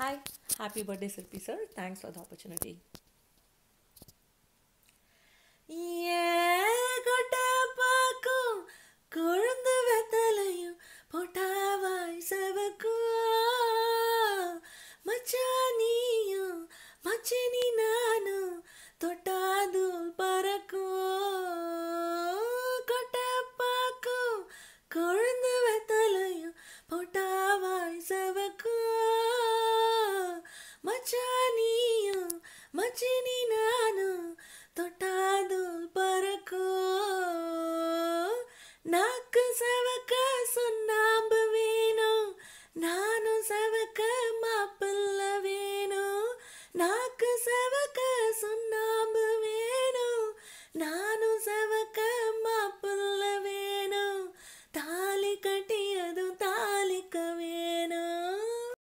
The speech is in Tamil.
Hi, happy birthday Sirpi sir. Thanks for the opportunity. மச்சானியும் மச்சினி நானும் தொட்டாது பறக்கோ நாக்கு சவக்க சுண்ணாம்பு வேணும் நானும் சவக்க மாப்பிள்ள வேணும் நாக்கு சவக்க சுண்ணாம்பு வேணும் நான்